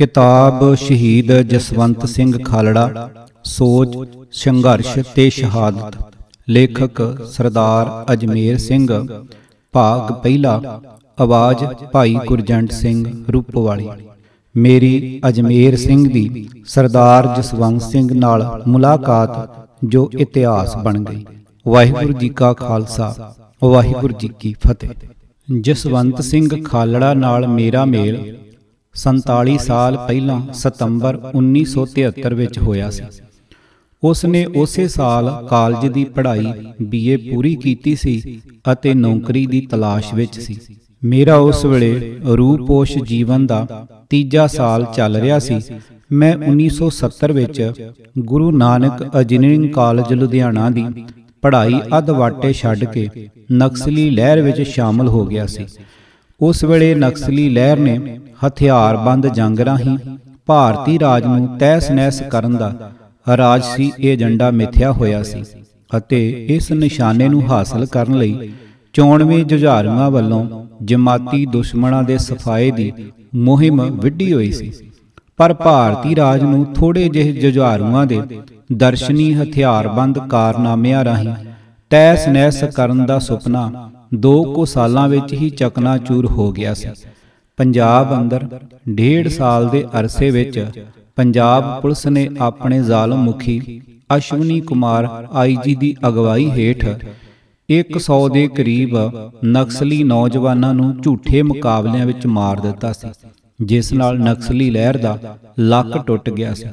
ਕਿਤਾਬ ਸ਼ਹੀਦ ਜਸਵੰਤ ਸਿੰਘ ਖਾਲੜਾ ਸੋਚ ਸੰਘਰਸ਼ ਤੇ ਸ਼ਹਾਦਤ ਲੇਖਕ ਸਰਦਾਰ ਅਜਮੇਰ ਸਿੰਘ ਭਾਗ ਪਹਿਲਾ ਆਵਾਜ਼ ਭਾਈ ਗੁਰਜੰਟ ਸਿੰਘ ਰੂਪਵਾਲੀ ਮੇਰੀ ਅਜਮੇਰ ਸਿੰਘ ਦੀ ਸਰਦਾਰ ਜਸਵੰਤ ਸਿੰਘ ਨਾਲ ਮੁਲਾਕਾਤ ਜੋ ਇਤਿਹਾਸ ਬਣ ਗਈ ਵਾਹਿਗੁਰੂ ਜੀ ਕਾ ਖਾਲਸਾ ਵਾਹਿਗੁਰੂ ਜੀ ਕੀ ਫਤਿਹ ਜਸਵੰਤ ਸਿੰਘ ਖਾਲੜਾ ਨਾਲ ਮੇਰਾ ਮੇਲ 47 ਸਾਲ ਪਹਿਲਾਂ ਸਤੰਬਰ 1973 ਵਿੱਚ ਹੋਇਆ ਸੀ ਉਸ ਨੇ ਉਸੇ ਸਾਲ ਕਾਲਜ ਦੀ ਪੜ੍ਹਾਈ ਬੀਏ ਪੂਰੀ ਕੀਤੀ ਸੀ ਅਤੇ ਨੌਕਰੀ ਦੀ ਤਲਾਸ਼ ਵਿੱਚ ਸੀ ਮੇਰਾ ਉਸ ਵੇਲੇ ਰੂਪੋਸ਼ ਜੀਵਨ ਦਾ ਤੀਜਾ ਸਾਲ ਚੱਲ ਰਿਹਾ ਸੀ ਮੈਂ 1970 ਵਿੱਚ ਗੁਰੂ ਨਾਨਕ ਇੰਜੀਨੀਅਰਿੰਗ ਕਾਲਜ ਲੁਧਿਆਣਾ ਦੀ ਪੜ੍ਹਾਈ ਅਧਵਾਟੇ ਛੱਡ ਕੇ ਨਕਸਲੀ ਲਹਿਰ ਵਿੱਚ ਸ਼ਾਮਲ ਹੋ ਗਿਆ ਸੀ ਉਸ ਵੇਲੇ ਨਕਸਲੀ ਲਹਿਰ ਨੇ ਹਥਿਆਰਬੰਦ ਜੰਗ ਰਾਹੀਂ ਭਾਰਤੀ ਰਾਜ ਨੂੰ ਤੈਸ-ਨੈਸ ਕਰਨ ਦਾ ਰਾਜਸੀ ਏਜੰਡਾ ਮਿੱਥਿਆ ਹੋਇਆ ਸੀ ਅਤੇ ਇਸ ਨਿਸ਼ਾਨੇ ਨੂੰ ਹਾਸਲ ਕਰਨ ਲਈ 94 ਜੁਝਾਰੂਆਂ ਵੱਲੋਂ ਜਮਾਤੀ ਦੁਸ਼ਮਣਾਂ ਦੇ ਸਫਾਏ ਦੀ ਮੁਹਿੰਮ ਵਿੱਢੀ ਹੋਈ ਸੀ ਪਰ ਭਾਰਤੀ ਰਾਜ ਨੂੰ ਥੋੜੇ ਜਿਹੇ ਜੁਝਾਰੂਆਂ ਦੇ ਦਰਸ਼ਨੀ ਹਥਿਆਰਬੰਦ ਕਾਰਨਾਮਿਆਂ ਰਾਹੀਂ ਤੈਸ-ਨੈਸ ਕਰਨ ਦਾ ਸੁਪਨਾ ਦੋ ਕੋ ਸਾਲਾਂ ਵਿੱਚ ਹੀ ਚੂਰ ਹੋ ਗਿਆ ਸੀ ਪੰਜਾਬ ਅੰਦਰ ਡੇਢ ਸਾਲ ਦੇ ਅਰਸੇ ਵਿੱਚ ਪੰਜਾਬ ਪੁਲਿਸ ਨੇ ਆਪਣੇ ਜ਼ਾਲਮ ਮੁਖੀ ਅਸ਼ਵਨੀ ਕੁਮਾਰ ਆਈਜੀ ਦੀ ਅਗਵਾਈ ਹੇਠ 100 ਦੇ ਕਰੀਬ ਨਕਸਲੀ ਨੌਜਵਾਨਾਂ ਨੂੰ ਝੂਠੇ ਮੁਕਾਬਲਿਆਂ ਵਿੱਚ ਮਾਰ ਦਿੱਤਾ ਸੀ ਜਿਸ ਨਾਲ ਨਕਸਲੀ ਲਹਿਰ ਦਾ ਲੱਕ ਟੁੱਟ ਗਿਆ ਸੀ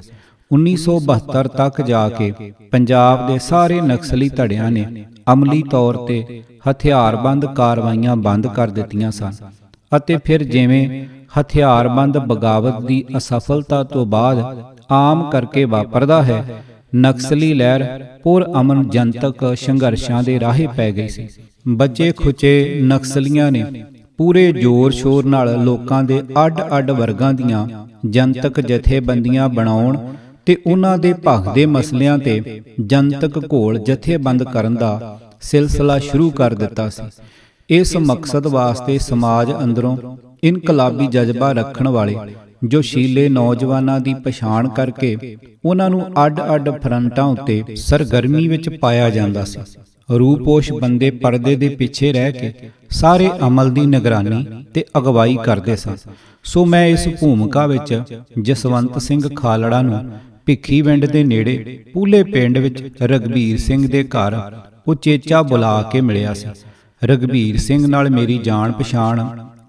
1972 ਤੱਕ ਜਾ ਕੇ ਪੰਜਾਬ ਦੇ ਸਾਰੇ ਨਕਸਲੀ ਧੜਿਆਂ ਨੇ ਅਮਲੀ ਤੌਰ ਤੇ ਹਥਿਆਰਬੰਦ ਕਾਰਵਾਈਆਂ ਬੰਦ ਕਰ ਦਿੱਤੀਆਂ ਸਨ ਅਤੇ ਫਿਰ ਜਿਵੇਂ ਹਥਿਆਰਬੰਦ ਬਗਾਵਤ ਦੀ ਅਸਫਲਤਾ ਤੋਂ ਬਾਅਦ ਆਮ ਕਰਕੇ ਵਾਪਰਦਾ ਹੈ ਨਕਸਲੀ ਲਹਿਰ ਪੁਰ ਅਮਨ ਜਨਤਕ ਸੰਘਰਸ਼ਾਂ ਦੇ ਰਾਹੇ ਪੈ ਗਈ ਸੀ ਬੱਚੇ ਖੁਚੇ ਨਕਸਲੀਆਂ ਨੇ ਪੂਰੇ ਜ਼ੋਰ ਸ਼ੋਰ ਨਾਲ ਲੋਕਾਂ ਦੇ ਅੱਡ-ਅੱਡ ਵਰਗਾਂ ਦੀਆਂ ਜਨਤਕ ਜਥੇਬੰਦੀਆਂ ਬਣਾਉਣ ਤੇ ਉਹਨਾਂ ਦੇ ਭਗ ਦੇ ਮਸਲਿਆਂ ਤੇ ਜਨਤਕ ਘੋਲ ਜਥੇਬੰਦ ਕਰਨ ਦਾ ਸਿਲਸਿਲਾ ਸ਼ੁਰੂ ਕਰ ਦਿੱਤਾ ਸੀ ਇਸ ਮਕਸਦ ਵਾਸਤੇ ਸਮਾਜ ਅੰਦਰੋਂ ਇਨਕਲਾਬੀ ਜਜ਼ਬਾ ਰੱਖਣ ਵਾਲੇ ਜੋ ਸ਼ੀਲੇ ਨੌਜਵਾਨਾਂ ਦੀ ਪਛਾਣ ਕਰਕੇ ਉਹਨਾਂ ਨੂੰ ਅੱਡ-ਅੱਡ ਫਰੰਟਾਂ ਉੱਤੇ ਸਰਗਰਮੀ ਵਿੱਚ ਪਾਇਆ ਜਾਂਦਾ ਸੀ ਰੂਪੋਸ਼ ਬੰਦੇ ਪਰਦੇ ਦੇ ਪਿੱਛੇ ਰਹਿ ਕੇ ਸਾਰੇ ਅਮਲ ਦੀ ਨਿਗਰਾਨੀ ਤੇ ਅਗਵਾਈ ਕਰਦੇ ਸਨ ਸੋ ਮੈਂ ਇਸ ਭੂਮਿਕਾ ਵਿੱਚ ਜਸਵੰਤ ਸਿੰਘ ਖਾਲੜਾ ਨੂੰ ਭਿੱਖੀ ਪਿੰਡ ਦੇ ਨੇੜੇ ਪੂਲੇ ਪਿੰਡ ਵਿੱਚ ਰਗਬੀਰ ਸਿੰਘ ਦੇ ਘਰ ਉਹ ਚੇਚਾ ਬੁਲਾ ਕੇ ਮਿਲਿਆ ਸੀ ਰਗਬੀਰ ਸਿੰਘ ਨਾਲ ਮੇਰੀ ਜਾਣ ਪਛਾਣ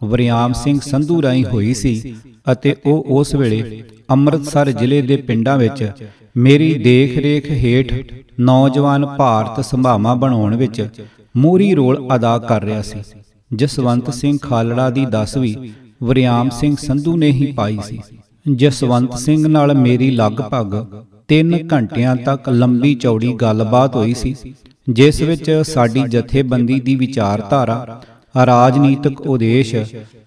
ਵਰਿਆਮ ਸਿੰਘ ਸੰਧੂ ਰਾਈ ਹੋਈ ਸੀ ਅਤੇ ਉਹ ਉਸ ਵੇਲੇ ਅੰਮ੍ਰਿਤਸਰ ਜ਼ਿਲ੍ਹੇ ਦੇ ਪਿੰਡਾਂ ਵਿੱਚ ਮੇਰੀ ਦੇਖ-ਰੇਖ ਹੇਠ ਨੌਜਵਾਨ ਭਾਰਤ ਸੰਭਾਵਾਂ ਬਣਾਉਣ ਵਿੱਚ ਮੋਰੀ ਰੋਲ ਅਦਾ ਕਰ ਰਿਹਾ ਸੀ ਜਸਵੰਤ ਸਿੰਘ ਖਾਲੜਾ ਦੀ 10ਵੀਂ ਵਰਿਆਮ ਸਿੰਘ ਸੰਧੂ ਨੇ ਹੀ ਪਾਈ ਸੀ ਜਸਵੰਤ ਸਿੰਘ ਨਾਲ ਮੇਰੀ ਲਗਭਗ 3 ਘੰਟਿਆਂ ਤੱਕ ਲੰਬੀ ਚੌੜੀ ਗੱਲਬਾਤ ਹੋਈ ਸੀ ਜਿਸ ਵਿੱਚ ਸਾਡੀ ਜਥੇਬੰਦੀ ਦੀ ਵਿਚਾਰਧਾਰਾ ਰਾਜਨੀਤਿਕ ਉਦੇਸ਼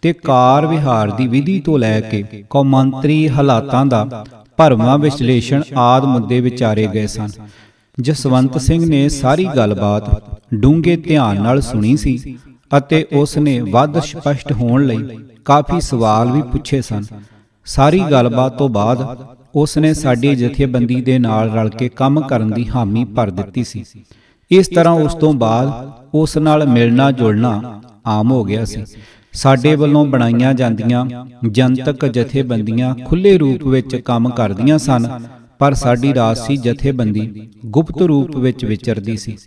ਤੇ ਕਾਰ ਵਿਹਾਰ ਦੀ ਵਿਧੀ ਤੋਂ ਲੈ ਕੇ ਕੌਮਾਂਤਰੀ ਹਾਲਾਤਾਂ ਦਾ ਭਰਵਾਂ ਵਿਸ਼ਲੇਸ਼ਣ ਆਦ ਮੁੱਦੇ ਵਿਚਾਰੇ ਗਏ ਸਨ ਜਸਵੰਤ ਸਿੰਘ ਨੇ ਸਾਰੀ ਗੱਲਬਾਤ ਡੂੰਘੇ ਧਿਆਨ ਨਾਲ ਸੁਣੀ ਸੀ ਅਤੇ ਉਸ ਨੇ ਵੱਧ ਸਪਸ਼ਟ ਹੋਣ ਲਈ ਕਾਫੀ ਸਵਾਲ ਵੀ ਪੁੱਛੇ ਸਨ ਸਾਰੀ ਗੱਲਬਾਤ ਤੋਂ ਬਾਅਦ ਉਸ ਨੇ ਸਾਡੀ ਜਥੇਬੰਦੀ ਦੇ ਨਾਲ ਰਲ ਕੇ ਕੰਮ ਕਰਨ ਦੀ ਹਾਮੀ ਭਰ ਦਿੱਤੀ ਸੀ ਇਸ ਤਰ੍ਹਾਂ ਉਸ ਤੋਂ ਬਾਅਦ ਉਸ ਨਾਲ ਮਿਲਣਾ ਜੁਲਣਾ ਆਮ ਹੋ ਗਿਆ ਸੀ ਸਾਡੇ ਵੱਲੋਂ ਬਣਾਈਆਂ ਜਾਂਦੀਆਂ ਜਨਤਕ ਜਥੇਬੰਦੀਆਂ ਖੁੱਲੇ ਰੂਪ ਵਿੱਚ ਕੰਮ ਕਰਦੀਆਂ ਸਨ ਪਰ ਸਾਡੀ ਰਾਸੀ ਜਥੇਬੰਦੀ ਗੁਪਤ ਰੂਪ ਵਿੱਚ ਵਿਚਰਦੀ ਸੀ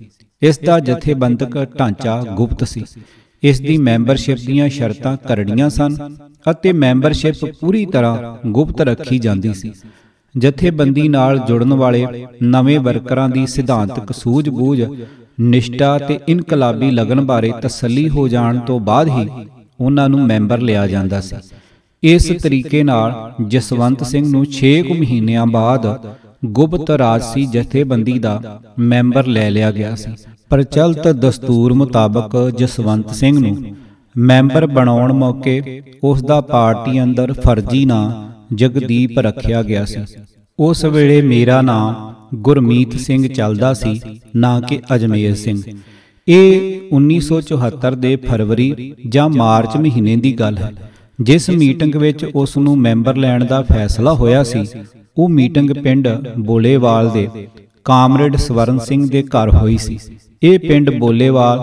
ਇਸ ਦਾ ਜਥੇਬੰਦਕ ਢਾਂਚਾ ਗੁਪਤ ਸੀ ਇਸ ਦੀ ਮੈਂਬਰਸ਼ਿਪ ਦੀਆਂ ਸ਼ਰਤਾਂ ਕਰੜੀਆਂ ਸਨ ਅਤੇ ਮੈਂਬਰਸ਼ਿਪ ਪੂਰੀ ਤਰ੍ਹਾਂ ਗੁਪਤ ਰੱਖੀ ਜਾਂਦੀ ਸੀ ਜਥੇਬੰਦੀ ਨਾਲ ਜੁੜਨ ਵਾਲੇ ਨਵੇਂ ਵਰਕਰਾਂ ਦੀ ਸਿਧਾਂਤਕ ਸੂਝ-ਬੂਝ ਨਿਸ਼ਟਾ ਤੇ ਇਨਕਲਾਬੀ ਲਗਨ ਬਾਰੇ ਤਸੱਲੀ ਹੋ ਜਾਣ ਤੋਂ ਬਾਅਦ ਹੀ ਉਹਨਾਂ ਨੂੰ ਮੈਂਬਰ ਲਿਆ ਜਾਂਦਾ ਸੀ ਇਸ ਤਰੀਕੇ ਨਾਲ ਜਸਵੰਤ ਸਿੰਘ ਨੂੰ 6 ਕੁ ਮਹੀਨਿਆਂ ਬਾਅਦ ਗੁਪਤ ਰਾਜਸੀ ਜਥੇਬੰਦੀ ਦਾ ਮੈਂਬਰ ਲੈ ਲਿਆ ਗਿਆ ਸੀ ਪ੍ਰਚਲਿਤ ਦਸਤੂਰ ਮੁਤਾਬਕ ਜਸਵੰਤ ਸਿੰਘ ਨੂੰ ਮੈਂਬਰ ਬਣਾਉਣ ਮੌਕੇ ਉਸ ਦਾ ਪਾਰਟੀ ਅੰਦਰ ਫਰਜ਼ੀ ਨਾਂ ਜਗਦੀਪ ਰੱਖਿਆ ਗਿਆ ਸੀ ਉਸ ਵੇਲੇ ਮੇਰਾ ਨਾਮ ਗੁਰਮੀਤ ਸਿੰਘ ਚੱਲਦਾ ਸੀ ਨਾ ਕਿ ਅਜਮੇਰ ਸਿੰਘ ਇਹ 1974 ਦੇ ਫਰਵਰੀ ਜਾਂ ਮਾਰਚ ਮਹੀਨੇ ਦੀ ਗੱਲ ਹੈ ਜਿਸ ਮੀਟਿੰਗ ਵਿੱਚ ਉਸ ਨੂੰ ਮੈਂਬਰ ਲੈਣ ਦਾ ਫੈਸਲਾ ਹੋਇਆ ਸੀ ਉਹ ਮੀਟਿੰਗ ਪਿੰਡ ਬੋਲੇਵਾਲ ਦੇ ਕਾਮਰੇਡ ਸਵਰਨ ਸਿੰਘ ਦੇ ਘਰ ਹੋਈ ਸੀ ਇਹ ਪਿੰਡ ਬੋਲੇਵਾਲ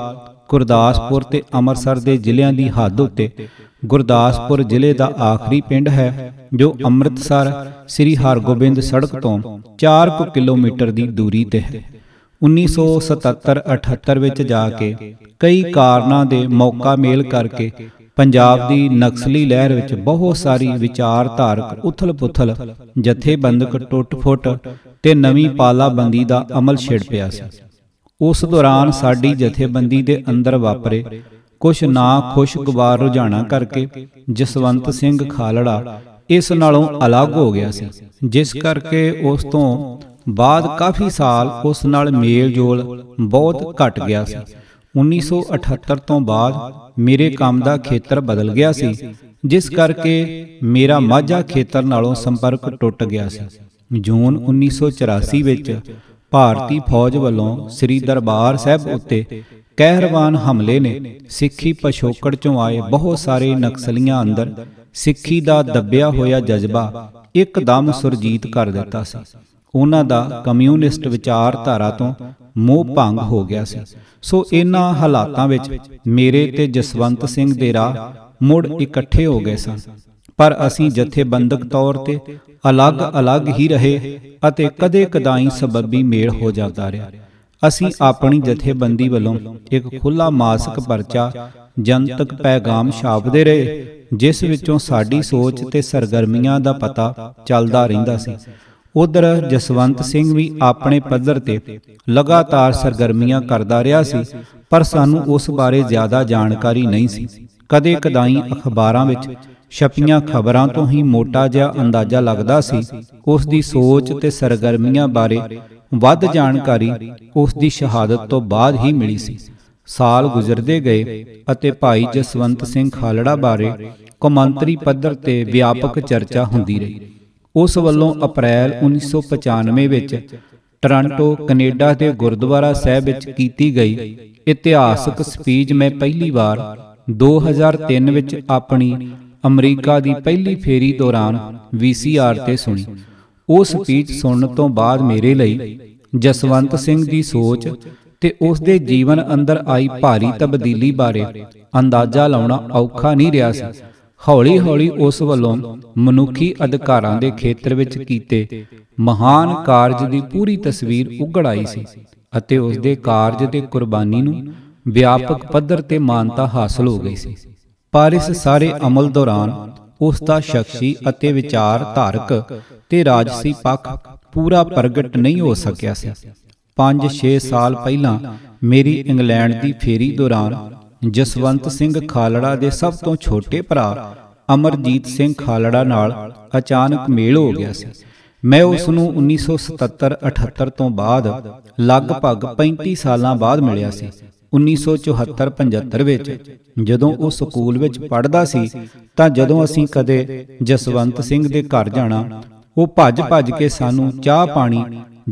ਗੁਰਦਾਸਪੁਰ ਤੇ ਅੰਮ੍ਰਿਤਸਰ ਦੇ ਜ਼ਿਲ੍ਹਿਆਂ ਦੀ ਹੱਦ ਉੱਤੇ ਗੁਰਦਾਸਪੁਰ ਜ਼ਿਲ੍ਹੇ ਦਾ ਆਖਰੀ ਪਿੰਡ ਹੈ ਜੋ ਅੰਮ੍ਰਿਤਸਰ ਸ੍ਰੀ ਹਰਗੋਬਿੰਦ ਸੜਕ ਤੋਂ 4 ਕਿਲੋਮੀਟਰ ਦੀ ਦੂਰੀ ਤੇ ਹੈ 1977-78 ਵਿੱਚ ਜਾ ਕੇ ਕਈ ਕਾਰਨਾਂ ਦੇ ਮੌਕਾ ਮੇਲ ਕਰਕੇ ਪੰਜਾਬ ਦੀ ਨਕਸਲੀ ਲਹਿਰ ਵਿੱਚ ਬਹੁਤ ਸਾਰੀ ਵਿਚਾਰਧਾਰਕ ਉਥਲ-ਪੁਥਲ ਜਥੇਬੰਦਕ ਟੁੱਟ-ਫੁੱਟ ਤੇ ਨਵੀਂ ਪਾਲਾਬੰਦੀ ਦਾ ਅਮਲ ਛਿੜ ਪਿਆ ਸੀ ਉਸ ਦੌਰਾਨ ਸਾਡੀ ਜਥੇਬੰਦੀ ਦੇ ਅੰਦਰ ਵਾਪਰੇ ਕੁਝ ਨਾ ਖੁਸ਼ਗਵਾਰ ਰੁਝਾਣਾ ਕਰਕੇ ਜਸਵੰਤ ਸਿੰਘ ਖਾਲੜਾ ਇਸ ਨਾਲੋਂ ਅਲੱਗ ਹੋ ਗਿਆ ਸੀ ਜਿਸ ਕਰਕੇ ਉਸ ਤੋਂ ਬਾਅਦ ਕਾਫੀ ਸਾਲ ਉਸ ਨਾਲ ਮੇਲ-ਜੋਲ ਬਹੁਤ ਘਟ ਗਿਆ ਸੀ 1978 ਤੋਂ ਬਾਅਦ ਮੇਰੇ ਕੰਮ ਦਾ ਖੇਤਰ ਬਦਲ ਗਿਆ ਸੀ ਜਿਸ ਕਰਕੇ ਮੇਰਾ ਮਾਝਾ ਖੇਤਰ ਨਾਲੋਂ ਸੰਪਰਕ ਟੁੱਟ ਗਿਆ ਸੀ ਜੂਨ 1984 ਵਿੱਚ ਭਾਰਤੀ ਫੌਜ ਵੱਲੋਂ ਸ੍ਰੀ ਦਰਬਾਰ ਸਾਹਿਬ ਉੱਤੇ ਕਹਿਰਵਾਨ ਹਮਲੇ ਨੇ ਸਿੱਖੀ ਪਸ਼ੋਕੜ ਚੋਂ ਆਏ ਬਹੁਤ ਸਾਰੇ ਨਕਸਲੀਆਂ ਅੰਦਰ ਸਿੱਖੀ ਦਾ ਦੱਬਿਆ ਹੋਇਆ ਜਜ਼ਬਾ ਇੱਕਦਮ ਸੁਰਜੀਤ ਕਰ ਦਿੱਤਾ ਸੀ ਉਹਨਾਂ ਦਾ ਕਮਿਊਨਿਸਟ ਵਿਚਾਰਧਾਰਾ ਤੋਂ ਮੋਹ ਭੰਗ ਹੋ ਗਿਆ ਸੀ ਸੋ ਇਹਨਾਂ ਹਾਲਾਤਾਂ ਵਿੱਚ ਮੇਰੇ ਤੇ ਜਸਵੰਤ ਸਿੰਘ ਦੇ ਰਾਹ ਮੁੜ ਇਕੱਠੇ ਹੋ ਗਏ ਸਨ ਪਰ ਅਸੀਂ ਜਥੇਬੰਦਕ ਤੌਰ ਤੇ ਅਲੱਗ-ਅਲੱਗ ਹੀ ਰਹੇ ਅਤੇ ਕਦੇ ਕਦਾਈ ਸਬੱਬੀ ਮੇਲ ਹੋ ਜਾਂਦਾ ਰਿਹਾ ਅਸੀਂ ਆਪਣੀ ਜਥੇਬੰਦੀ ਵੱਲੋਂ ਇੱਕ ਖੁੱਲਾ ਮਾਸਕ ਪਰਚਾ ਜਨਤਕ ਪੈਗਾਮ ਛਾਪਦੇ ਰਹੇ ਜਿਸ ਵਿੱਚੋਂ ਸਾਡੀ ਸੋਚ ਤੇ ਸਰਗਰਮੀਆਂ ਦਾ ਪਤਾ ਚੱਲਦਾ ਰਹਿੰਦਾ ਸੀ ਉਧਰ ਜਸਵੰਤ ਸਿੰਘ ਵੀ ਆਪਣੇ ਪੱਧਰ ਤੇ ਲਗਾਤਾਰ ਸਰਗਰਮੀਆਂ ਕਰਦਾ ਰਿਹਾ ਸੀ ਪਰ ਸਾਨੂੰ ਉਸ ਬਾਰੇ ਜ਼ਿਆਦਾ ਜਾਣਕਾਰੀ ਨਹੀਂ ਸੀ ਕਦੇ ਕਦਾਈ ਅਖਬਾਰਾਂ ਵਿੱਚ ਛਪੀਆਂ ਖਬਰਾਂ ਤੋਂ ਹੀ ਮੋਟਾ ਜਿਹਾ ਅੰਦਾਜ਼ਾ ਲੱਗਦਾ ਸੀ ਉਸ ਦੀ ਸੋਚ ਤੇ ਸਰਗਰਮੀਆਂ ਬਾਰੇ ਵੱਧ ਜਾਣਕਾਰੀ ਉਸ ਦੀ ਸ਼ਹਾਦਤ ਤੋਂ ਬਾਅਦ ਹੀ ਮਿਲੀ ਸੀ ਸਾਲ ਗੁਜ਼ਰਦੇ ਗਏ ਅਤੇ ਭਾਈ ਜਸਵੰਤ ਸਿੰਘ ਖਾਲੜਾ ਬਾਰੇ ਕੌਮਾਂਤਰੀ ਪੱਧਰ ਤੇ ਵਿਆਪਕ ਚਰਚਾ ਹੁੰਦੀ ਰਹੀ ਉਸ ਵੱਲੋਂ ਅਪ੍ਰੈਲ 1995 ਵਿੱਚ ਟੋਰਾਂਟੋ ਕੈਨੇਡਾ ਦੇ ਗੁਰਦੁਆਰਾ ਸਾਹਿਬ ਵਿੱਚ ਕੀਤੀ ਗਈ ਇਤਿਹਾਸਕ ਸਪੀਚ ਮੈਂ ਪਹਿਲੀ ਵਾਰ 2003 ਵਿੱਚ ਆਪਣੀ ਅਮਰੀਕਾ ਦੀ ਪਹਿਲੀ ਫੇਰੀ ਦੌਰਾਨ ਵੀਸੀਆਰ ਤੇ ਸੁਣੀ ਉਹ ਸਪੀਚ ਸੁਣਨ ਤੋਂ ਬਾਅਦ ਮੇਰੇ ਲਈ ਜਸਵੰਤ ਸਿੰਘ ਦੀ ਸੋਚ ਤੇ ਉਸ ਦੇ ਜੀਵਨ ਅੰਦਰ ਆਈ ਭਾਰੀ ਤਬਦੀਲੀ ਬਾਰੇ ਅੰਦਾਜ਼ਾ ਲਾਉਣਾ ਔਖਾ ਨਹੀਂ ਰਿਹਾ ਸੀ ਹੌਲੀ-ਹੌਲੀ ਉਸ ਵੱਲੋਂ ਮਨੁੱਖੀ ਅਧਿਕਾਰਾਂ ਦੇ ਖੇਤਰ ਵਿੱਚ ਕੀਤੇ ਮਹਾਨ ਕਾਰਜ ਦੀ ਪੂਰੀ ਤਸਵੀਰ ਉਗੜ ਆਈ ਸੀ ਅਤੇ ਉਸ ਦੇ ਕਾਰਜ ਤੇ ਕੁਰਬਾਨੀ ਨੂੰ ਵਿਆਪਕ ਪੱਧਰ ਤੇ ਮਾਨਤਾ ਹਾਸਲ ਹੋ ਗਈ ਸੀ ਪਰ ਇਸ ਸਾਰੇ ਅਮਲ ਦੌਰਾਨ ਉਸ ਦਾ ਸ਼ਖਸੀ ਅਤੇ ਵਿਚਾਰ ਧਾਰਕ ਤੇ ਰਾਜਸੀ ਪੱਖ ਪੂਰਾ ਪ੍ਰਗਟ ਨਹੀਂ ਹੋ ਸਕਿਆ ਸੀ 5-6 ਸਾਲ ਪਹਿਲਾਂ ਮੇਰੀ ਇੰਗਲੈਂਡ ਦੀ ਫੇਰੀ ਦੌਰਾਨ ਜਸਵੰਤ ਸਿੰਘ ਖਾਲੜਾ ਦੇ ਸਭ ਤੋਂ ਛੋਟੇ ਭਰਾ ਅਮਰਜੀਤ ਸਿੰਘ ਖਾਲੜਾ ਨਾਲ ਅਚਾਨਕ ਮੇਲ ਹੋ ਗਿਆ ਸੀ ਮੈਂ ਉਸ ਨੂੰ 1977-78 ਤੋਂ ਬਾਅਦ ਲਗਭਗ 35 ਸਾਲਾਂ ਬਾਅਦ ਮਿਲਿਆ ਸੀ 1974-75 ਵਿੱਚ ਜਦੋਂ ਉਹ ਸਕੂਲ ਵਿੱਚ ਪੜ੍ਹਦਾ ਸੀ ਤਾਂ ਜਦੋਂ ਅਸੀਂ ਕਦੇ ਜਸਵੰਤ ਸਿੰਘ ਦੇ ਘਰ ਜਾਣਾ ਉਹ ਭੱਜ-ਭੱਜ ਕੇ ਸਾਨੂੰ ਚਾਹ ਪਾਣੀ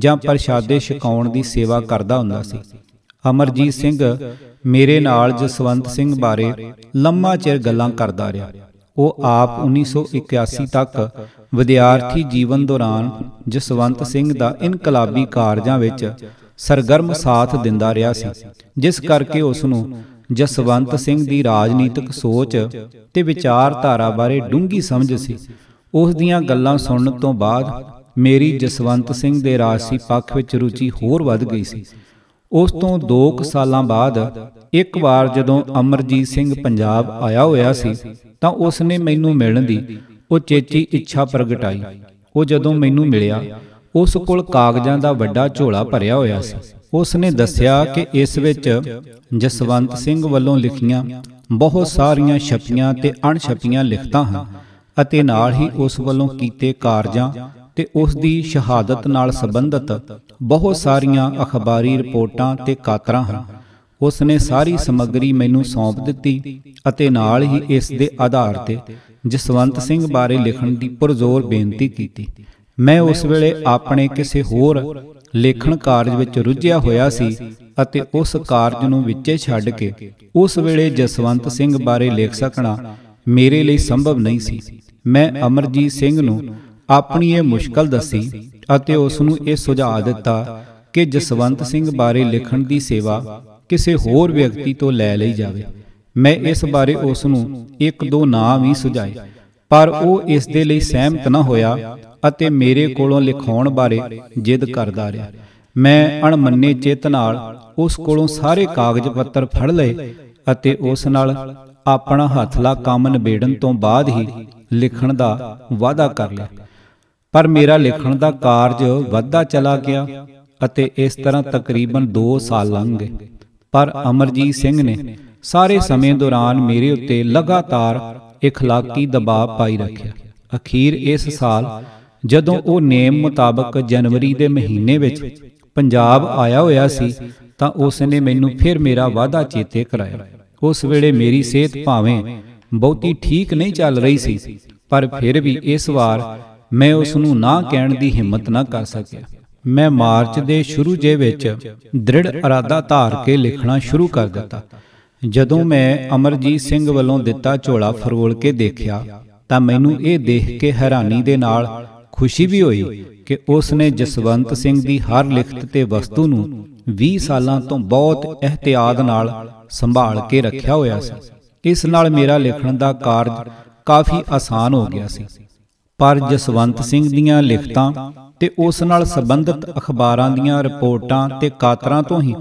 ਜਾਂ ਪ੍ਰਸ਼ਾਦੇ ਛਕਾਉਣ ਦੀ ਸੇਵਾ ਕਰਦਾ ਹੁੰਦਾ ਸੀ ਅਮਰਜੀਤ ਸਿੰਘ ਮੇਰੇ ਨਾਲ ਜਸਵੰਤ ਸਿੰਘ ਬਾਰੇ ਲੰਮਾ ਚਿਰ ਗੱਲਾਂ ਕਰਦਾ ਰਿਹਾ ਉਹ ਆਪ 1981 ਤੱਕ ਵਿਦਿਆਰਥੀ ਜੀਵਨ ਦੌਰਾਨ ਜਸਵੰਤ ਸਿੰਘ ਦਾ ਇਨਕਲਾਬੀ ਕਾਰਜਾਂ ਵਿੱਚ ਸਰਗਰਮ ਸਾਥ ਦਿੰਦਾ ਰਿਹਾ ਸੀ ਜਿਸ ਕਰਕੇ ਉਸ ਨੂੰ ਜਸਵੰਤ ਸਿੰਘ ਦੀ ਰਾਜਨੀਤਿਕ ਸੋਚ ਤੇ ਵਿਚਾਰਧਾਰਾ ਬਾਰੇ ਡੂੰਗੀ ਸਮਝ ਸੀ ਉਸ ਦੀਆਂ ਗੱਲਾਂ ਸੁਣਨ ਤੋਂ ਬਾਅਦ ਮੇਰੀ ਜਸਵੰਤ ਸਿੰਘ ਦੇ ਰਾਜਸੀ ਪੱਖ ਵਿੱਚ ਰੁਚੀ ਹੋਰ ਵੱਧ ਗਈ ਸੀ ਉਸ ਤੋਂ 2 ਸਾਲਾਂ ਬਾਅਦ ਇੱਕ ਵਾਰ ਜਦੋਂ ਅਮਰਜੀਤ ਸਿੰਘ ਪੰਜਾਬ ਆਇਆ ਹੋਇਆ ਸੀ ਤਾਂ ਉਸ ਨੇ ਮੈਨੂੰ ਮਿਲਣ ਦੀ ਉਹ ਚੇਚੀ ਇੱਛਾ ਪ੍ਰਗਟਾਈ ਉਹ ਜਦੋਂ ਮੈਨੂੰ ਮਿਲਿਆ ਉਸ ਕੋਲ ਕਾਗਜ਼ਾਂ ਦਾ ਵੱਡਾ ਝੋਲਾ ਭਰਿਆ ਹੋਇਆ ਸੀ ਉਸ ਨੇ ਦੱਸਿਆ ਕਿ ਇਸ ਵਿੱਚ ਜਸਵੰਤ ਸਿੰਘ ਵੱਲੋਂ ਲਿਖੀਆਂ ਬਹੁਤ ਸਾਰੀਆਂ ਛਪੀਆਂ ਤੇ ਅਣਛਪੀਆਂ ਲਿਖਤਾਂ ਹਨ ਅਤੇ ਨਾਲ ਹੀ ਉਸ ਵੱਲੋਂ ਕੀਤੇ ਕਾਰਜਾਂ ਤੇ ਉਸ ਦੀ ਸ਼ਹਾਦਤ ਨਾਲ ਸੰਬੰਧਿਤ ਬਹੁਤ ਸਾਰੀਆਂ ਅਖਬਾਰੀ ਰਿਪੋਰਟਾਂ ਤੇ ਕਾਤਰਾਂ ਹਨ ਉਸ ਨੇ ਸਾਰੀ ਸਮੱਗਰੀ ਮੈਨੂੰ ਸੌਂਪ ਦਿੱਤੀ ਅਤੇ ਨਾਲ ਹੀ ਇਸ ਦੇ ਆਧਾਰ ਤੇ ਜਸਵੰਤ ਸਿੰਘ ਬਾਰੇ ਲਿਖਣ ਦੀ ਪੁਰਜ਼ੋਰ ਬੇਨਤੀ ਕੀਤੀ ਮੈਂ ਉਸ ਵੇਲੇ ਆਪਣੇ ਕਿਸੇ ਹੋਰ ਲੇਖਣ ਕਾਰਜ ਵਿੱਚ ਰੁੱਝਿਆ ਹੋਇਆ ਸੀ ਅਤੇ ਉਸ ਕਾਰਜ ਨੂੰ ਵਿੱਚੇ ਛੱਡ ਕੇ ਉਸ ਵੇਲੇ ਜਸਵੰਤ ਸਿੰਘ ਬਾਰੇ ਲਿਖ ਸਕਣਾ ਮੇਰੇ ਲਈ ਸੰਭਵ ਨਹੀਂ ਸੀ ਮੈਂ ਅਮਰਜੀਤ ਸਿੰਘ ਨੂੰ ਆਪਣੀ ਇਹ ਮੁਸ਼ਕਲ ਦੱਸੀ ਅਤੇ ਉਸ ਨੂੰ ਇਹ ਸੁਝਾਅ ਦਿੱਤਾ ਕਿ ਜਸਵੰਤ ਸਿੰਘ ਬਾਰੇ ਲਿਖਣ ਦੀ ਸੇਵਾ ਕਿਸੇ ਹੋਰ ਵਿਅਕਤੀ ਤੋਂ ਲੈ ਲਈ ਜਾਵੇ ਮੈਂ ਇਸ ਬਾਰੇ ਉਸ ਨੂੰ ਇੱਕ ਦੋ ਨਾਂ ਵੀ ਸੁਝਾਏ ਪਰ ਉਹ ਇਸ ਦੇ ਲਈ ਸਹਿਮਤ ਨਾ ਹੋਇਆ ਅਤੇ ਮੇਰੇ ਕੋਲੋਂ ਲਿਖਾਉਣ ਬਾਰੇ ਜਿੱਦ ਕਰਦਾ ਰਿਹਾ ਮੈਂ ਅਣਮੰਨੇ ਚਿੱਤ ਨਾਲ ਉਸ ਕੋਲੋਂ ਸਾਰੇ ਕਾਗਜ਼ ਪੱਤਰ ਫੜ ਲਏ ਅਤੇ ਉਸ ਨਾਲ ਆਪਣਾ ਹੱਥ ਲਾ ਕੰਮ ਨਿਬੇੜਨ ਤੋਂ ਬਾਅਦ ਹੀ ਲਿਖਣ ਦਾ ਵਾਅਦਾ ਕਰ ਲਿਆ ਪਰ ਮੇਰਾ ਲਿਖਣ ਦਾ ਕਾਰਜ ਵੱਧਦਾ ਚਲਾ ਗਿਆ ਅਤੇ ਇਸ ਤਰ੍ਹਾਂ ਤਕਰੀਬਨ 2 ਸਾਲ ਲੰਘ ਗਏ ਪਰ ਅਮਰਜੀਤ ਸਿੰਘ ਨੇ ਸਾਰੇ ਸਮੇਂ ਦੌਰਾਨ ਮੇਰੇ ਉੱਤੇ ਲਗਾਤਾਰ ਇਖਲਾਕੀ ਦਬਾਅ ਪਾਈ ਰੱਖਿਆ ਅਖੀਰ ਇਸ ਸਾਲ ਜਦੋਂ ਉਹ ਨੇਮ ਮੁਤਾਬਕ ਜਨਵਰੀ ਦੇ ਮਹੀਨੇ ਵਿੱਚ ਪੰਜਾਬ ਆਇਆ ਹੋਇਆ ਸੀ ਤਾਂ ਉਸ ਨੇ ਮੈਨੂੰ ਫਿਰ ਮੇਰਾ ਵਾਅਦਾ ਚੇਤੇ ਕਰਾਇਆ ਉਸ ਵੇਲੇ ਮੇਰੀ ਸਿਹਤ ਭਾਵੇਂ ਬਹੁਤੀ ਠੀਕ ਨਹੀਂ ਚੱਲ ਰਹੀ ਸੀ ਪਰ ਫਿਰ ਵੀ ਇਸ ਵਾਰ ਮੈਂ ਉਸ ਨੂੰ ਨਾ ਕਹਿਣ ਦੀ ਹਿੰਮਤ ਨਾ ਕਰ ਸਕਿਆ ਮੈਂ ਮਾਰਚ ਦੇ ਸ਼ੁਰੂ ਜੇ ਵਿੱਚ ਦ੍ਰਿੜ ਇਰਾਦਾ ਧਾਰ ਕੇ ਲਿਖਣਾ ਸ਼ੁਰੂ ਕਰ ਦਿੱਤਾ ਜਦੋਂ ਮੈਂ ਅਮਰਜੀਤ ਸਿੰਘ ਵੱਲੋਂ ਦਿੱਤਾ ਝੋਲਾ ਫਰੋਲ ਕੇ ਦੇਖਿਆ ਤਾਂ ਮੈਨੂੰ ਇਹ ਦੇਖ ਕੇ ਹੈਰਾਨੀ ਦੇ ਨਾਲ ਖੁਸ਼ੀ ਵੀ ਹੋਈ ਕਿ ਉਸ ਨੇ ਜਸਵੰਤ ਸਿੰਘ ਦੀ ਹਰ ਲਿਖਤ ਤੇ ਵਸਤੂ ਨੂੰ 20 ਸਾਲਾਂ ਤੋਂ ਬਹੁਤ ਇhtiyat ਨਾਲ ਸੰਭਾਲ ਕੇ ਰੱਖਿਆ ਹੋਇਆ ਸੀ ਇਸ ਨਾਲ ਮੇਰਾ ਲਿਖਣ ਦਾ ਕਾਰਜ ਕਾਫੀ ਆਸਾਨ ਹੋ ਗਿਆ ਸੀ ਪਰ ਜਸਵੰਤ ਸਿੰਘ ਦੀਆਂ ਲਿਖਤਾਂ ਤੇ ਉਸ ਨਾਲ ਸੰਬੰਧਿਤ ਅਖਬਾਰਾਂ ਦੀਆਂ ਰਿਪੋਰਟਾਂ ਤੇ ਕਾਤਰਾਂ ਤੋਂ ਹੀ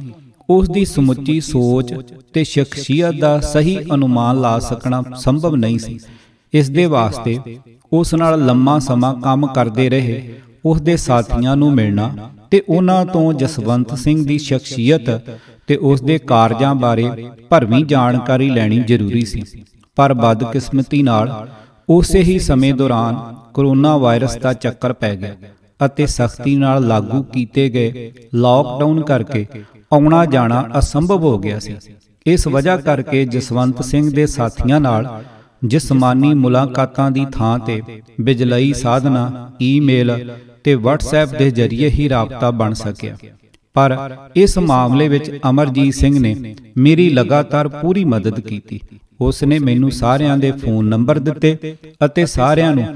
ਉਸ ਦੀ ਸਮੁੱਚੀ ਸੋਚ ਤੇ ਸ਼ਖਸੀਅਤ ਦਾ ਸਹੀ ਅਨੁਮਾਨ ਲਾ ਸਕਣਾ ਸੰਭਵ ਨਹੀਂ ਸੀ ਇਸ ਦੇ ਵਾਸਤੇ ਉਸ ਨਾਲ ਲੰਮਾ ਸਮਾਂ ਕੰਮ ਕਰਦੇ ਰਹੇ ਉਸ ਦੇ ਸਾਥੀਆਂ ਨੂੰ ਮਿਲਣਾ ਤੇ ਉਹਨਾਂ ਤੋਂ ਜਸਵੰਤ ਸਿੰਘ ਦੀ ਸ਼ਖਸੀਅਤ ਤੇ ਉਸ ਦੇ ਕਾਰਜਾਂ ਬਾਰੇ ਭਰਵੀਂ ਜਾਣਕਾਰੀ ਲੈਣੀ ਜ਼ਰੂਰੀ ਸੀ ਪਰ ਬਦਕਿਸਮਤੀ ਨਾਲ ਉਸੇ ਹੀ ਸਮੇਂ ਦੌਰਾਨ ਕਰੋਨਾ ਵਾਇਰਸ ਦਾ ਚੱਕਰ ਪੈ ਗਿਆ ਅਤੇ ਸਖਤੀ ਨਾਲ ਲਾਗੂ ਕੀਤੇ ਗਏ ਲਾਕਡਾਊਨ ਕਰਕੇ ਆਉਣਾ ਜਾਣਾ ਅਸੰਭਵ ਹੋ ਗਿਆ ਸੀ ਇਸ ਵਜ੍ਹਾ ਕਰਕੇ ਜਸਵੰਤ ਸਿੰਘ ਦੇ ਸਾਥੀਆਂ ਨਾਲ ਜਿਸਮਾਨੀ ਮੁਲਾਕਾਤਾਂ ਦੀ ਥਾਂ ਤੇ ਬਿਜਲਈ ਸਾਧਨਾ ਈਮੇਲ ਤੇ WhatsApp ਦੇ ਜ਼ਰੀਏ ਹੀ ਰਾਬਤਾ ਬਣ ਸਕਿਆ ਪਰ ਇਸ ਮਾਮਲੇ ਵਿੱਚ ਅਮਰਜੀਤ ਸਿੰਘ ਨੇ ਮੇਰੀ ਲਗਾਤਾਰ ਪੂਰੀ ਮਦਦ ਕੀਤੀ ਉਸ ਨੇ ਮੈਨੂੰ ਸਾਰਿਆਂ ਦੇ ਫੋਨ ਨੰਬਰ ਦਿੱਤੇ ਅਤੇ ਸਾਰਿਆਂ ਨੂੰ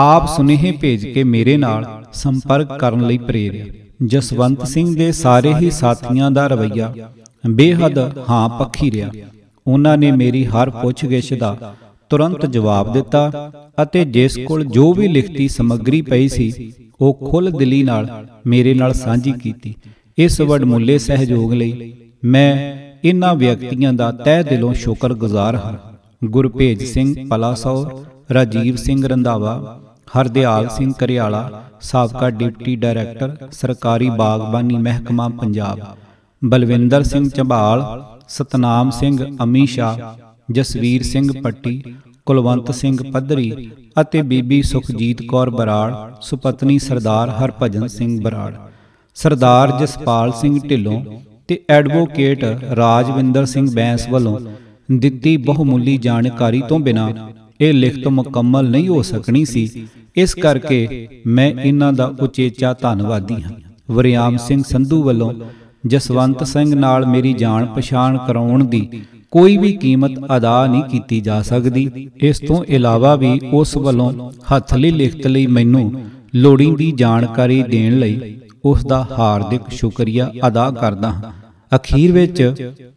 ਆਪ ਸੁਨੇਹੇ ਭੇਜ ਕੇ ਮੇਰੇ ਨਾਲ ਸੰਪਰਕ ਕਰਨ ਲਈ ਪ੍ਰੇਰਿਆ ਜਸਵੰਤ ਸਿੰਘ ਦੇ ਸਾਰੇ ਹੀ ਸਾਥੀਆਂ ਦਾ ਰਵਈਆ ਬੇਹੱਦ ਹਾਂ ਪੱਖੀ ਰਿਹਾ ਉਹਨਾਂ ਨੇ ਮੇਰੀ ਹਰ ਪੁੱਛਗਿੱਛ ਦਾ ਤੁਰੰਤ ਜਵਾਬ ਦਿੱਤਾ ਅਤੇ ਜਿਸ ਕੋਲ ਜੋ ਵੀ ਲਿਖਤੀ ਸਮੱਗਰੀ ਪਈ ਸੀ ਉਹ ਖੁੱਲ ਦਿਲੀ ਨਾਲ ਮੇਰੇ ਨਾਲ ਸਾਂਝੀ ਕੀਤੀ ਇਸ ਵਡਮੁੱਲੇ ਸਹਿਯੋਗ ਲਈ ਮੈਂ ਇਨ੍ਹਾਂ ਵਿਅਕਤੀਆਂ ਦਾ ਤਹਿ ਦਿਲੋਂ ਸ਼ੁਕਰਗੁਜ਼ਾਰ ਹਾਂ ਗੁਰਪੇਜ ਸਿੰਘ ਪਲਾਸੌਰ ਰਾਜੀਵ ਸਿੰਘ ਰੰਧਾਵਾ ਹਰਦੇਵਾਲ ਸਿੰਘ ਕਰਿਆਲਾ ਸਾਬਕਾ ਡਿਪਟੀ ਡਾਇਰੈਕਟਰ ਸਰਕਾਰੀ ਬਾਗਬਾਨੀ ਮਹਿਕਮਾ ਪੰਜਾਬ ਬਲਵਿੰਦਰ ਸਿੰਘ ਚਬਾਲ ਸਤਨਾਮ ਸਿੰਘ ਅਮੀਸ਼ਾ ਜਸਵੀਰ ਸਿੰਘ ਪੱਟੀ ਕੁਲਵੰਤ ਸਿੰਘ ਪੱਧਰੀ ਅਤੇ ਬੀਬੀ ਸੁਖਜੀਤ ਕੌਰ ਬਰਾੜ ਸੁਪਤਨੀ ਸਰਦਾਰ ਹਰਭਜਨ ਸਿੰਘ ਬਰਾੜ ਸਰਦਾਰ ਜਸਪਾਲ ਸਿੰਘ ਢਿੱਲੋਂ ਤੇ ਐਡਵੋਕੇਟ ਰਾਜਵਿੰਦਰ ਸਿੰਘ ਬੈਂਸ ਵੱਲੋਂ ਦਿੱਤੀ ਬਹੁਮੁੱਲੀ ਜਾਣਕਾਰੀ ਤੋਂ ਬਿਨਾ ਇਹ ਲਿਖਤ ਮੁਕੰਮਲ ਨਹੀਂ ਹੋ ਸਕਣੀ ਸੀ ਇਸ ਕਰਕੇ ਮੈਂ ਇਹਨਾਂ ਦਾ ਉਚੇਚਾ ਧੰਨਵਾਦੀ ਹਾਂ ਵਰਿਆਮ ਸਿੰਘ ਸੰਧੂ ਵੱਲੋਂ ਜਸਵੰਤ ਸਿੰਘ ਨਾਲ ਮੇਰੀ ਜਾਣ ਪਛਾਣ ਕਰਾਉਣ ਦੀ ਕੋਈ ਵੀ ਕੀਮਤ ਅਦਾ ਨਹੀਂ ਕੀਤੀ ਜਾ ਸਕਦੀ ਇਸ ਤੋਂ ਇਲਾਵਾ ਵੀ ਉਸ ਵੱਲੋਂ ਹੱਥਲੀ ਲਿਖਤ ਲਈ ਮੈਨੂੰ ਲੋੜੀਂਦੀ ਜਾਣਕਾਰੀ ਦੇਣ ਲਈ ਉਸ ਦਾ ਹਾਰਦਿਕ ਸ਼ੁਕਰੀਆ ਅਦਾ ਕਰਦਾ ਹਾਂ ਅਖੀਰ ਵਿੱਚ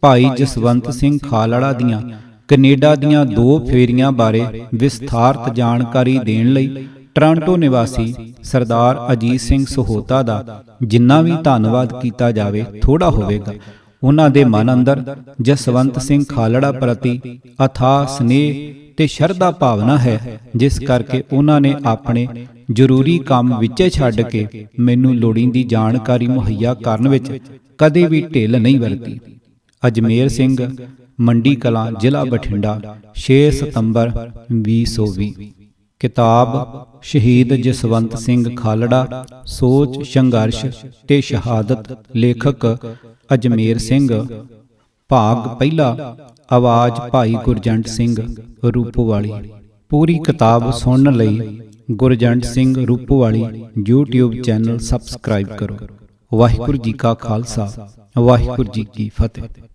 ਭਾਈ ਜਸਵੰਤ ਸਿੰਘ ਖਾਲੜਾ ਦੀਆਂ ਕੈਨੇਡਾ ਦੀਆਂ ਦੋ ਫੇਰੀਆਂ ਬਾਰੇ ਵਿਸਥਾਰਤ ਜਾਣਕਾਰੀ ਦੇਣ ਲਈ ਟ੍ਰਾਂਟੋ ਨਿਵਾਸੀ ਸਰਦਾਰ ਅਜੀਤ ਸਿੰਘ ਸਹੋਤਾ ਦਾ ਜਿੰਨਾ ਵੀ ਧੰਨਵਾਦ ਕੀਤਾ ਜਾਵੇ ਥੋੜਾ ਹੋਵੇਗਾ ਉਹਨਾਂ ਦੇ ਮਨ ਅੰਦਰ ਜਸਵੰਤ ਸਿੰਘ ਖਾਲੜਾ ਪ੍ਰਤੀ ਅਥਾ ਸਨੇਹ ਤੇ ਸ਼ਰਧਾ ਭਾਵਨਾ ਹੈ ਜਿਸ ਕਰਕੇ ਉਹਨਾਂ ਨੇ ਆਪਣੇ ਜ਼ਰੂਰੀ ਕੰਮ ਵਿੱਚੇ ਛੱਡ ਕੇ ਮੈਨੂੰ ਲੋੜੀਂਦੀ ਜਾਣਕਾਰੀ ਮੁਹੱਈਆ ਕਰਨ ਵਿੱਚ ਕਦੇ ਵੀ ਢਿੱਲ ਨਹੀਂ ਵਰਤੀ ਅਜਮੇਰ ਸਿੰਘ ਮੰਡੀ ਕਲਾਂ ਜ਼ਿਲ੍ਹਾ ਬਠਿੰਡਾ 6 ਸਤੰਬਰ 2020 ਕਿਤਾਬ ਸ਼ਹੀਦ ਜਸਵੰਤ ਸਿੰਘ ਖਾਲੜਾ ਸੋਚ ਸੰਘਰਸ਼ ਤੇ ਸ਼ਹਾਦਤ ਲੇਖਕ ਅਜਮੇਰ ਸਿੰਘ ਭਾਗ ਪਹਿਲਾ ਆਵਾਜ਼ ਭਾਈ ਗੁਰਜੰਟ ਸਿੰਘ ਰੂਪਵਾਲੀ ਪੂਰੀ ਕਿਤਾਬ ਸੁਣਨ ਲਈ Gurjant Singh Roopwali YouTube channel subscribe ਕਰੋ ਵਾਹਿਗੁਰੂ ਜੀ ਕਾ ਖਾਲਸਾ ਵਾਹਿਗੁਰੂ ਜੀ ਕੀ ਫਤਿਹ